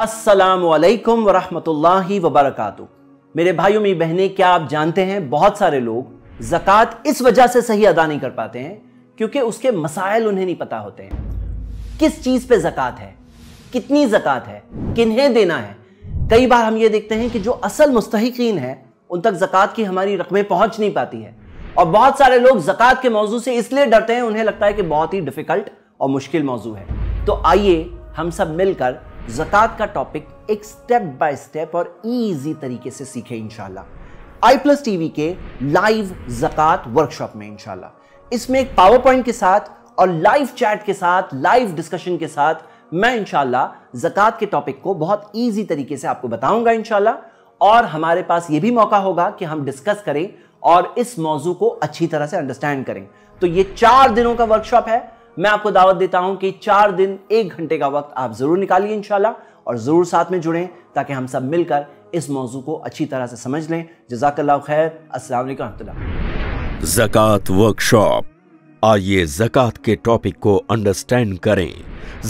असलकम वरहमल वबरक मेरे भाइयों में बहनें क्या आप जानते हैं बहुत सारे लोग ज़क़़त इस वजह से सही अदा नहीं कर पाते हैं क्योंकि उसके मसाइल उन्हें नहीं पता होते हैं किस चीज़ पे ज़क़़त है कितनी ज़क़़त है किन्हें देना है कई बार हम ये देखते हैं कि जो असल मुस्तकिन है उन तक ज़क़़त की हमारी रकमें पहुँच नहीं पाती है और बहुत सारे लोग ज़क़़त के मौजू से इसलिए डरते हैं उन्हें लगता है कि बहुत ही डिफ़िकल्ट और मुश्किल मौजू है तो आइए हम सब मिलकर जक़ात का टॉपिक एक स्टेप बाय स्टेप और इजी तरीके से सीखे इंशाल्लाह आई प्लस टीवी के लाइव जकत वर्कशॉप में इंशाल्लाह इसमें एक पावर पॉइंट के साथ और लाइव चैट के साथ लाइव डिस्कशन के साथ मैं इंशाल्लाह जकत के टॉपिक को बहुत ईजी तरीके से आपको बताऊंगा इंशाल्लाह और हमारे पास ये भी मौका होगा कि हम डिस्कस करें और इस मौजू को अच्छी तरह से अंडरस्टैंड करें तो ये चार दिनों का वर्कशॉप है मैं आपको दावत देता हूं कि चार दिन एक घंटे का वक्त आप ज़रूर निकालिए इनशाला और ज़रूर साथ में जुड़ें ताकि हम सब मिलकर इस मौजू को अच्छी तरह से समझ लें जजाकल्ला खैर असल जक़ात वर्कशॉप आइए जक़ात के टॉपिक को अंडरस्टैंड करें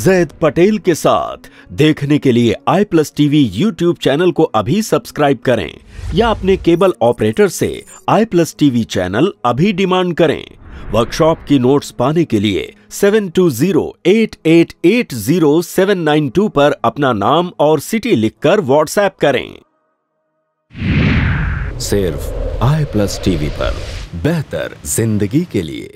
जैद पटेल के साथ देखने के लिए I plus TV YouTube channel को अभी सब्सक्राइब करें या अपने केबल ऑपरेटर से आई प्लस टीवी चैनल अभी डिमांड करें वर्कशॉप की नोट्स पाने के लिए 7208880792 पर अपना नाम और सिटी लिखकर व्हाट्सएप करें सिर्फ आई प्लस टीवी पर बेहतर जिंदगी के लिए